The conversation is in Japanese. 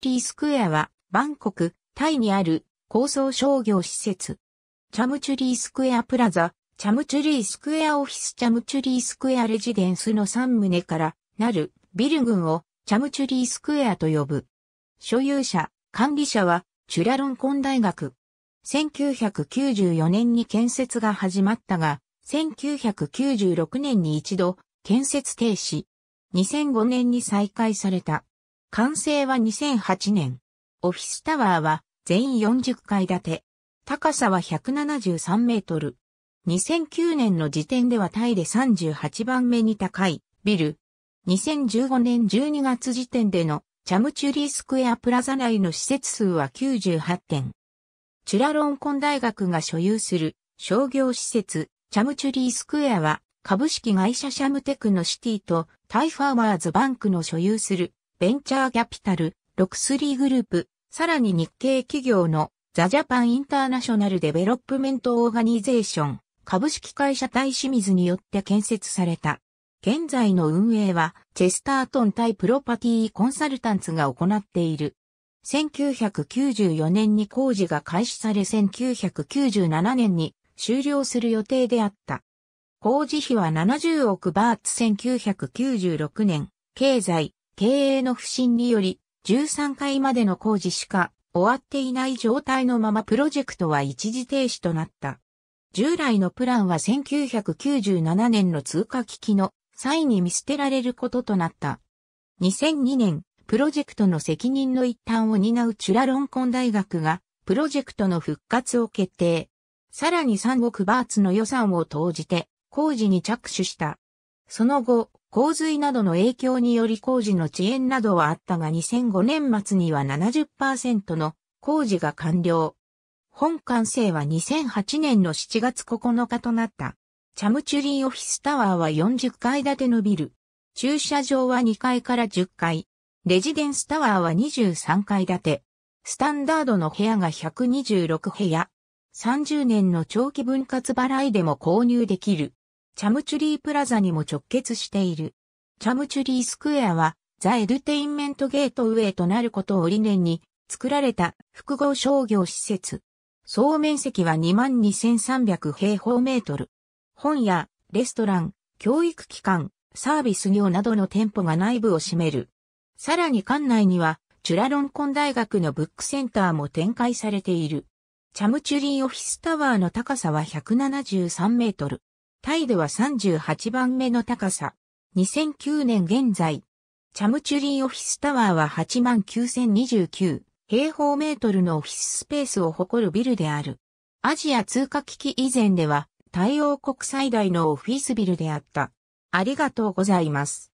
リースクエアは、バンコク、タイにある高層商業施設。チャムチュリースクエアプラザ、チャムチュリースクエアオフィスチャムチュリースクエアレジデンスの3棟からなるビル群をチャムチュリースクエアと呼ぶ。所有者、管理者はチュラロンコン大学。1994年に建設が始まったが、1996年に一度建設停止。2005年に再開された。完成は2008年。オフィスタワーは全員40階建て。高さは173メートル。2009年の時点ではタイで38番目に高いビル。2015年12月時点でのチャムチュリースクエアプラザ内の施設数は98点。チュラロンコン大学が所有する商業施設チャムチュリースクエアは株式会社シャムテクのシティとタイファーワーズバンクの所有するベンチャーキャピタル、63グループ、さらに日系企業のザ・ジャパン・インターナショナル・デベロップメント・オーガニゼーション、株式会社対清水によって建設された。現在の運営は、チェスタートン対プロパティコンサルタンツが行っている。1994年に工事が開始され1997年に終了する予定であった。工事費は70億バーツ1996年、経済、経営の不振により、13回までの工事しか終わっていない状態のままプロジェクトは一時停止となった。従来のプランは1997年の通貨危機の際に見捨てられることとなった。2002年、プロジェクトの責任の一端を担うチュラロンコン大学が、プロジェクトの復活を決定。さらに3億バーツの予算を投じて、工事に着手した。その後、洪水などの影響により工事の遅延などはあったが2005年末には70%の工事が完了。本完成は2008年の7月9日となった。チャムチュリーオフィスタワーは40階建てのビル。駐車場は2階から10階。レジデンスタワーは23階建て。スタンダードの部屋が126部屋。30年の長期分割払いでも購入できる。チャムチュリープラザにも直結している。チャムチュリースクエアは、ザ・エルテインメントゲートウェイとなることを理念に作られた複合商業施設。総面積は22,300平方メートル。本やレストラン、教育機関、サービス業などの店舗が内部を占める。さらに館内には、チュラロンコン大学のブックセンターも展開されている。チャムチュリーオフィスタワーの高さは173メートル。タイでは38番目の高さ。2009年現在。チャムチュリーオフィスタワーは89,029平方メートルのオフィススペースを誇るビルである。アジア通貨危機以前では、対応国最大のオフィスビルであった。ありがとうございます。